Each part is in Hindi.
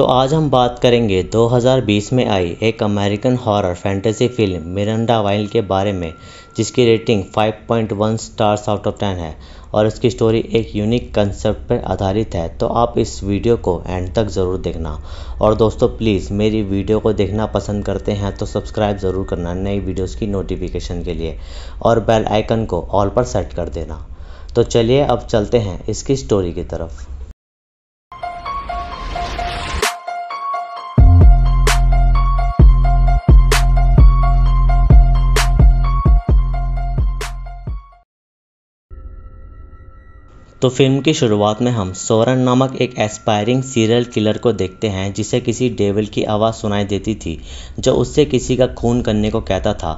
तो आज हम बात करेंगे 2020 में आई एक American horror fantasy film Miranda Veil के बारे में जिसकी रेटिंग 5.1 स्टार्स आउट ऑफ 10 है और इसकी स्टोरी एक यूनिक कंसेप्ट पर आधारित है तो आप इस वीडियो को एंड तक ज़रूर देखना और दोस्तों प्लीज़ मेरी वीडियो को देखना पसंद करते हैं तो सब्सक्राइब ज़रूर करना नई वीडियोज़ की नोटिफिकेशन के लिए और बेल आइकन को ऑल पर सेट कर देना तो चलिए अब चलते हैं इसकी स्टोरी की तरफ तो फिल्म की शुरुआत में हम सोरन नामक एक एस्पायरिंग सीरियल किलर को देखते हैं जिसे किसी डेविल की आवाज़ सुनाई देती थी जो उससे किसी का खून करने को कहता था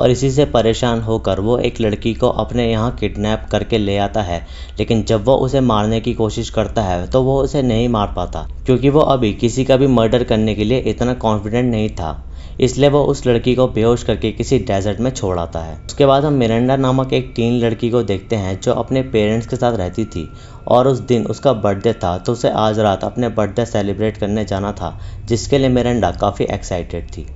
और इसी से परेशान होकर वो एक लड़की को अपने यहाँ किडनैप करके ले आता है लेकिन जब वो उसे मारने की कोशिश करता है तो वो उसे नहीं मार पाता क्योंकि वो अभी किसी का भी मर्डर करने के लिए इतना कॉन्फिडेंट नहीं था इसलिए वो उस लड़की को बेहोश करके किसी डेजर्ट में छोड़ आता है उसके बाद हम मिरेंडा नामक एक टीन लड़की को देखते हैं जो अपने पेरेंट्स के साथ रहती थी और उस दिन उसका बर्थडे था तो उसे आज रात अपने बर्थडे सेलिब्रेट करने जाना था जिसके लिए मिरेंडा काफ़ी एक्साइटेड थी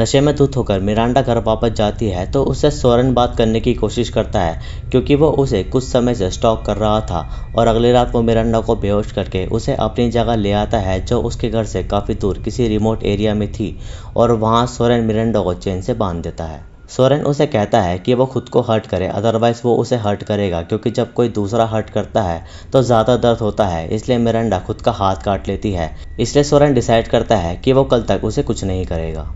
नशे में धुत होकर मिरांडा घर वापस जाती है तो उसे सोरन बात करने की कोशिश करता है क्योंकि वो उसे कुछ समय से स्टॉक कर रहा था और अगली रात वो मिरांडा को बेहोश करके उसे अपनी जगह ले आता है जो उसके घर से काफ़ी दूर किसी रिमोट एरिया में थी और वहाँ सोरन मिरांडा को चेन से बांध देता है सोरेन उसे कहता है कि वो खुद को हर्ट करे अदरवाइज़ वो उसे हर्ट करेगा क्योंकि जब कोई दूसरा हर्ट करता है तो ज़्यादा दर्द होता है इसलिए मिरंडा खुद का हाथ काट लेती है इसलिए सोरेन डिसाइड करता है कि वो कल तक उसे कुछ नहीं करेगा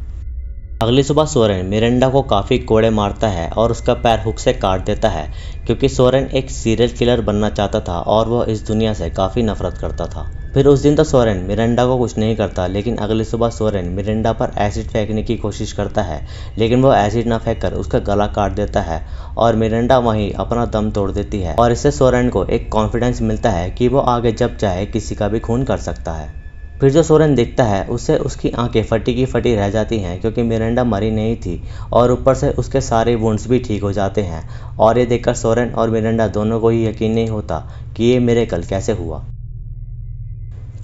अगली सुबह सोरेन मिरिंडा को काफ़ी कोड़े मारता है और उसका पैर हुक से काट देता है क्योंकि सोरेन एक सीरियल किलर बनना चाहता था और वह इस दुनिया से काफ़ी नफरत करता था फिर उस दिन तो सोरेन मिरिंडा को कुछ नहीं करता लेकिन अगली सुबह सोरेन मिरिंडा पर एसिड फेंकने की कोशिश करता है लेकिन वह एसिड ना फेंक कर उसका गला काट देता है और मिरिंडा वहीं अपना दम तोड़ देती है और इससे सोरेन को एक कॉन्फिडेंस मिलता है कि वो आगे जब चाहे किसी का भी खून कर सकता है फिर जो सोरेन दिखता है उससे उसकी आंखें फटी की फटी रह जाती हैं क्योंकि मिरिंडा मरी नहीं थी और ऊपर से उसके सारे वुंड्स भी ठीक हो जाते हैं और ये देखकर सोरेन और मिरिंडा दोनों को ही यकीन नहीं होता कि ये मेरे कल कैसे हुआ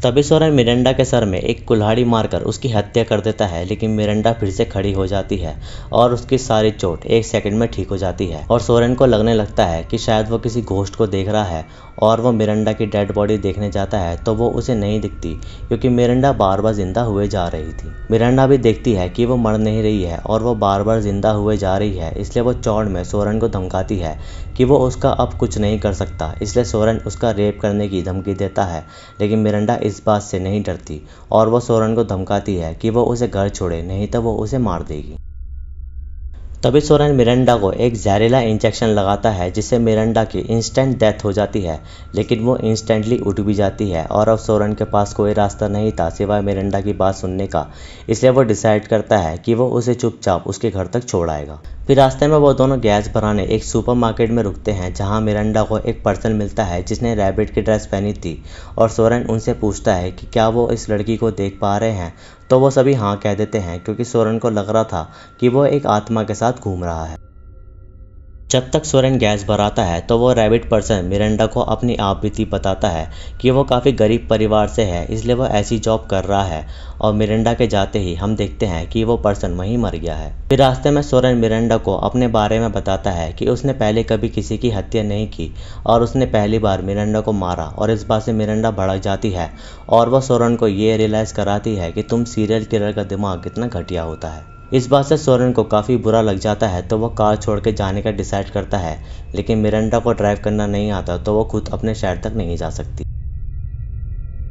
तभी सोरेन मिरेंडा के सर में एक कुल्हाड़ी मारकर उसकी हत्या कर देता है लेकिन मिरेंडा फिर से खड़ी हो जाती है और उसकी सारी चोट एक सेकंड में ठीक हो जाती है और सोरेन को लगने लगता है कि शायद वो किसी घोष्ट को देख रहा है और वो मिरेंडा की डेड बॉडी देखने जाता है तो वो उसे नहीं दिखती क्योंकि मिरेंडा बार बार जिंदा हुए जा रही थी मिरेंडा भी देखती है कि वो मर नहीं रही है और वो बार बार जिंदा हुए जा रही है इसलिए वो चौड़ में सोरेन को धमकाती है कि वो उसका अब कुछ नहीं कर सकता इसलिए सोरेन उसका रेप करने की धमकी देता है लेकिन मिरेंडा इस बात से नहीं डरती और वह सोरन को धमकाती है कि वह उसे घर छोड़े नहीं तो वह उसे मार देगी तभी सोरेन मिरंडा को एक जहरीला इंजेक्शन लगाता है जिससे मिरंडा की इंस्टेंट डेथ हो जाती है लेकिन वो इंस्टेंटली उठ भी जाती है और अब सोरेन के पास कोई रास्ता नहीं था सिवाय मिरंडा की बात सुनने का इसलिए वो डिसाइड करता है कि वो उसे चुपचाप उसके घर तक छोड़ आएगा फिर रास्ते में वो दोनों गैस भराने एक सुपरमार्केट में रुकते हैं जहां मिरंडा को एक पर्सन मिलता है जिसने रैबिट की ड्रेस पहनी थी और सोरेन उनसे पूछता है कि क्या वो इस लड़की को देख पा रहे हैं तो वो सभी हाँ कह देते हैं क्योंकि सोरन को लग रहा था कि वह एक आत्मा के साथ घूम रहा है जब तक सोरेन गैस भराता है तो वो रैबिट पर्सन मिरेंडा को अपनी आपबीती बताता है कि वो काफ़ी गरीब परिवार से है इसलिए वो ऐसी जॉब कर रहा है और मिरेंडा के जाते ही हम देखते हैं कि वो पर्सन वहीं मर गया है फिर रास्ते में सोरेन मिरेंडा को अपने बारे में बताता है कि उसने पहले कभी किसी की हत्या नहीं की और उसने पहली बार मिरेंडा को मारा और इस बात से मिरेंडा भड़क जाती है और वह सोरेन को ये रियलाइज़ कराती है कि तुम सीरियल किलर का दिमाग कितना घटिया होता है इस बात से सोरेन को काफ़ी बुरा लग जाता है तो वह कार छोड़ के जाने का डिसाइड करता है लेकिन मिरांडा को ड्राइव करना नहीं आता तो वह खुद अपने शहर तक नहीं जा सकती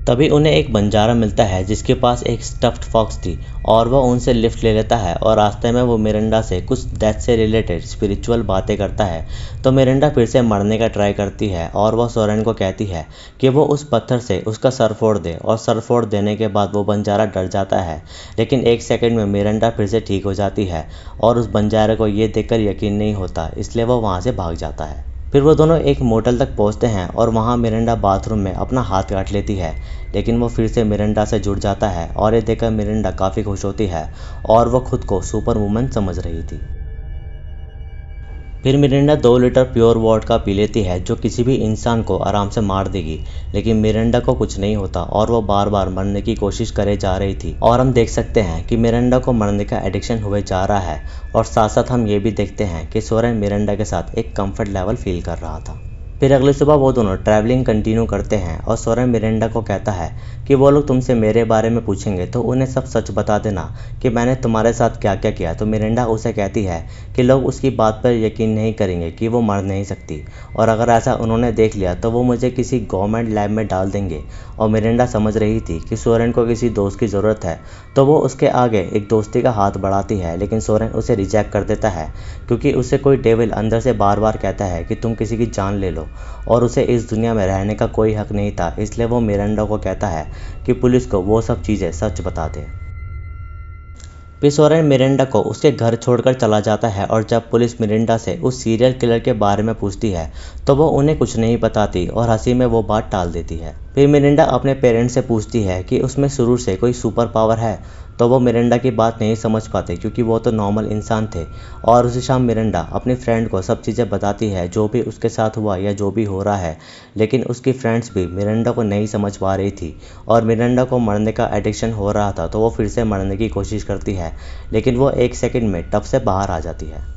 तभी उन्हें एक बंजारा मिलता है जिसके पास एक स्टफ्ड फॉक्स थी और वह उनसे लिफ्ट ले लेता है और रास्ते में वो मिरिंडा से कुछ डेथ से रिलेटेड स्पिरिचुअल बातें करता है तो मिरिंडा फिर से मरने का ट्राई करती है और वह सोरेन को कहती है कि वो उस पत्थर से उसका सर फोड़ दे और सर फोड़ देने के बाद वो बंजारा डर जाता है लेकिन एक सेकेंड में मिरिंडा फिर से ठीक हो जाती है और उस बंजारे को ये देखकर यकीन नहीं होता इसलिए वह वहाँ से भाग जाता है फिर वो दोनों एक मोटल तक पहुंचते हैं और वहां मिरिंडा बाथरूम में अपना हाथ काट लेती है लेकिन वो फिर से मिरिंडा से जुड़ जाता है और ये देखकर मिरिंडा काफ़ी खुश होती है और वह खुद को सुपर वूमन समझ रही थी फिर मिरिंडा दो लीटर प्योर वॉट का पी लेती है जो किसी भी इंसान को आराम से मार देगी लेकिन मिरिंडा को कुछ नहीं होता और वो बार बार मरने की कोशिश करे जा रही थी और हम देख सकते हैं कि मिरिंडा को मरने का एडिक्शन हुए जा रहा है और साथ साथ हम ये भी देखते हैं कि सोरेन मिरिंडा के साथ एक कम्फर्ट लेवल फील कर रहा था फिर अगली सुबह वो दोनों ट्रैवलिंग कंटिन्यू करते हैं और सोरेन मिरेंडा को कहता है कि वो लोग तुमसे मेरे बारे में पूछेंगे तो उन्हें सब सच बता देना कि मैंने तुम्हारे साथ क्या क्या किया तो मिरेंडा उसे कहती है कि लोग उसकी बात पर यकीन नहीं करेंगे कि वो मर नहीं सकती और अगर ऐसा उन्होंने देख लिया तो वो मुझे किसी गवर्नमेंट लैब में डाल देंगे और मिरेंडा समझ रही थी कि सोरेन को किसी दोस्त की ज़रूरत है तो वो उसके आगे एक दोस्ती का हाथ बढ़ाती है लेकिन सोरेन उसे रिजेक्ट कर देता है क्योंकि उसे कोई डेविल अंदर से बार बार कहता है कि तुम किसी की जान ले लो और उसे इस दुनिया में रहने का कोई हक नहीं था इसलिए वो मिरांडा को कहता है कि पुलिस को वो सब चीज़ें सच बता दें पिसोरन मिरिंडा को उसके घर छोड़कर चला जाता है और जब पुलिस मिरिंडा से उस सीरियल किलर के बारे में पूछती है तो वो उन्हें कुछ नहीं बताती और हंसी में वो बात टाल देती है फिर मिरिंडा अपने पेरेंट्स से पूछती है कि उसमें शुरू से कोई सुपर पावर है तो वो मिरिंडा की बात नहीं समझ पाते क्योंकि वो तो नॉर्मल इंसान थे और उसी शाम मिरिंडा अपने फ्रेंड को सब चीज़ें बताती है जो भी उसके साथ हुआ या जो भी हो रहा है लेकिन उसकी फ्रेंड्स भी मिरिंडा को नहीं समझ पा रही थी और मिरिंडा को मरने का एडिक्शन हो रहा था तो वो फिर से मरने की कोशिश करती है लेकिन वो एक सेकेंड में टफ से बाहर आ जाती है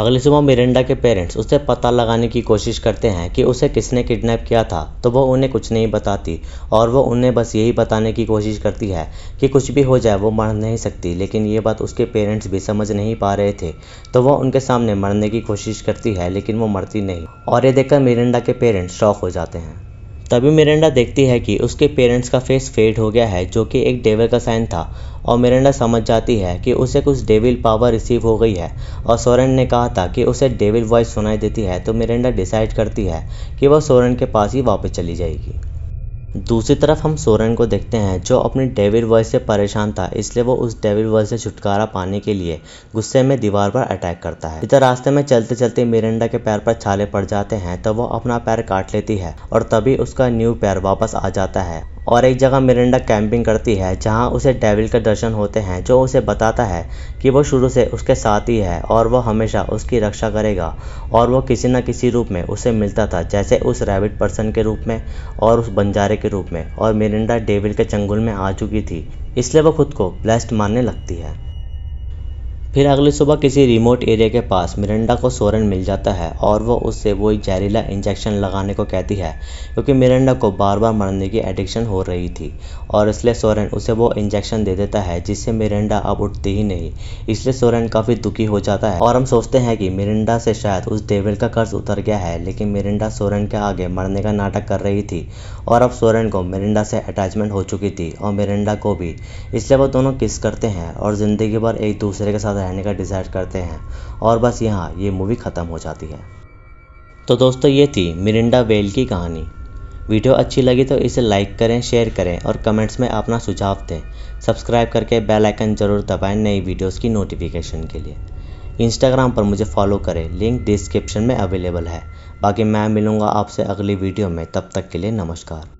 अगली सुबह मिरिंडा के पेरेंट्स उससे पता लगाने की कोशिश करते हैं कि उसे किसने किडनैप किया था तो वो उन्हें कुछ नहीं बताती और वो उन्हें बस यही बताने की कोशिश करती है कि कुछ भी हो जाए वो मर नहीं सकती लेकिन ये बात उसके पेरेंट्स भी समझ नहीं पा रहे थे तो वह उनके सामने मरने की कोशिश करती है लेकिन वो मरती नहीं और ये देखकर मिरिंडा के पेरेंट्स शौक हो जाते हैं तभी मिरेंडा देखती है कि उसके पेरेंट्स का फेस फेड हो गया है जो कि एक डेविल का साइन था और मिरेंडा समझ जाती है कि उसे कुछ डेविल पावर रिसीव हो गई है और सोरेन ने कहा था कि उसे डेविल वॉइस सुनाई देती है तो मिरिंडा डिसाइड करती है कि वह सोरेन के पास ही वापस चली जाएगी दूसरी तरफ हम सोरेन को देखते हैं जो अपने डेविड वॉय से परेशान था इसलिए वो उस डेविड वॉय से छुटकारा पाने के लिए गुस्से में दीवार पर अटैक करता है इधर रास्ते में चलते चलते मिरिंडा के पैर पर छाले पड़ जाते हैं तो वो अपना पैर काट लेती है और तभी उसका न्यू पैर वापस आ जाता है और एक जगह मिरिंडा कैंपिंग करती है जहां उसे डेविल के दर्शन होते हैं जो उसे बताता है कि वो शुरू से उसके साथ ही है और वह हमेशा उसकी रक्षा करेगा और वह किसी न किसी रूप में उसे मिलता था जैसे उस रैबिट पर्सन के रूप में और उस बंजारे के रूप में और मिरिंडा डेविल के चंगुल में आ चुकी थी इसलिए वो खुद को ब्लेस्ड मानने लगती है फिर अगली सुबह किसी रिमोट एरिया के पास मिरिंडा को सोरेन मिल जाता है और वो उससे वो एक जहरीला इंजेक्शन लगाने को कहती है क्योंकि मिरिंडा को बार बार मरने की एडिक्शन हो रही थी और इसलिए सोरेन उसे वो इंजेक्शन दे देता है जिससे मिरिंडा अब उठती ही नहीं इसलिए सोरेन काफ़ी दुखी हो जाता है और हम सोचते हैं कि मिरिंडा से शायद उस देवल का कर्ज उतर गया है लेकिन मिरिंडा सोरेन के आगे मरने का नाटक कर रही थी और अब सोरेन को मिरिंडा से अटैचमेंट हो चुकी थी और मिरिंडा को भी इसलिए वो दोनों किस करते हैं और ज़िंदगी भर एक दूसरे के साथ रहने का डिज़ायर करते हैं और बस यहाँ ये मूवी ख़त्म हो जाती है तो दोस्तों ये थी मिरिंडा वेल की कहानी वीडियो अच्छी लगी तो इसे लाइक करें शेयर करें और कमेंट्स में अपना सुझाव दें सब्सक्राइब करके बेल आइकन ज़रूर दबाएं नई वीडियोस की नोटिफिकेशन के लिए इंस्टाग्राम पर मुझे फॉलो करें लिंक डिस्क्रिप्शन में अवेलेबल है बाकी मैं मिलूँगा आपसे अगली वीडियो में तब तक के लिए नमस्कार